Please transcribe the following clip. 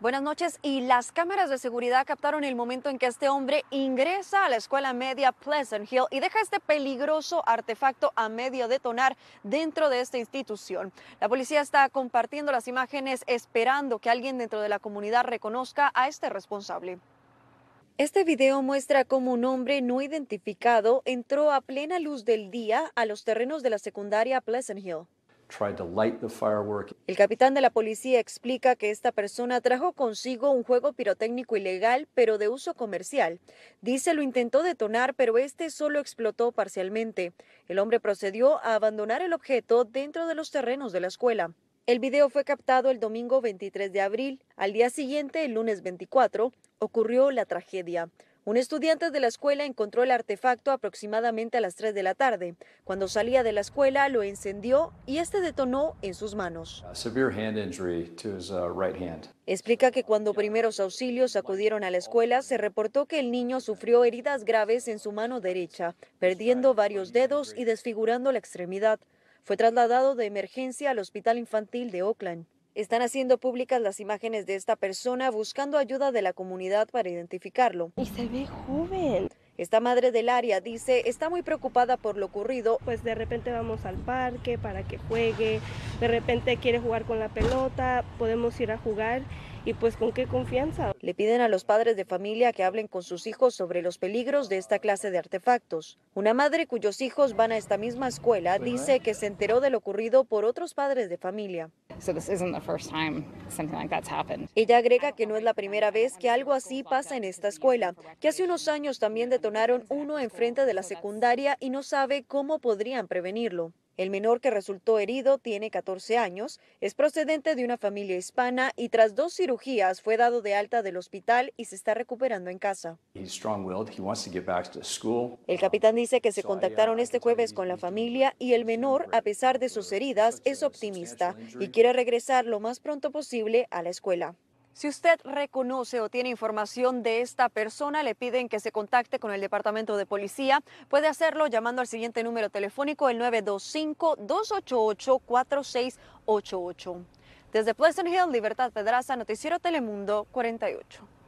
Buenas noches. Y las cámaras de seguridad captaron el momento en que este hombre ingresa a la escuela media Pleasant Hill y deja este peligroso artefacto a medio detonar dentro de esta institución. La policía está compartiendo las imágenes esperando que alguien dentro de la comunidad reconozca a este responsable. Este video muestra cómo un hombre no identificado entró a plena luz del día a los terrenos de la secundaria Pleasant Hill. El capitán de la policía explica que esta persona trajo consigo un juego pirotécnico ilegal, pero de uso comercial. Dice lo intentó detonar, pero este solo explotó parcialmente. El hombre procedió a abandonar el objeto dentro de los terrenos de la escuela. El video fue captado el domingo 23 de abril. Al día siguiente, el lunes 24, ocurrió la tragedia. Un estudiante de la escuela encontró el artefacto aproximadamente a las 3 de la tarde. Cuando salía de la escuela lo encendió y este detonó en sus manos. Uh, Explica que cuando primeros auxilios acudieron a la escuela se reportó que el niño sufrió heridas graves en su mano derecha, perdiendo varios dedos y desfigurando la extremidad. Fue trasladado de emergencia al Hospital Infantil de Oakland. Están haciendo públicas las imágenes de esta persona buscando ayuda de la comunidad para identificarlo. Y se ve joven. Esta madre del área dice está muy preocupada por lo ocurrido. Pues de repente vamos al parque para que juegue, de repente quiere jugar con la pelota, podemos ir a jugar y pues con qué confianza. Le piden a los padres de familia que hablen con sus hijos sobre los peligros de esta clase de artefactos. Una madre cuyos hijos van a esta misma escuela pues, dice que se enteró de lo ocurrido por otros padres de familia. Ella agrega que no es la primera vez que algo así pasa en esta escuela, que hace unos años también detonaron uno enfrente de la secundaria y no sabe cómo podrían prevenirlo. El menor que resultó herido tiene 14 años, es procedente de una familia hispana y tras dos cirugías fue dado de alta del hospital y se está recuperando en casa. El capitán dice que se uh, contactaron este jueves con la familia y el menor, a pesar de sus uh, heridas, es optimista y quiere regresar lo más pronto posible a la escuela. Si usted reconoce o tiene información de esta persona, le piden que se contacte con el Departamento de Policía. Puede hacerlo llamando al siguiente número telefónico, el 925-288-4688. Desde Pleasant Hill, Libertad Pedraza, Noticiero Telemundo 48.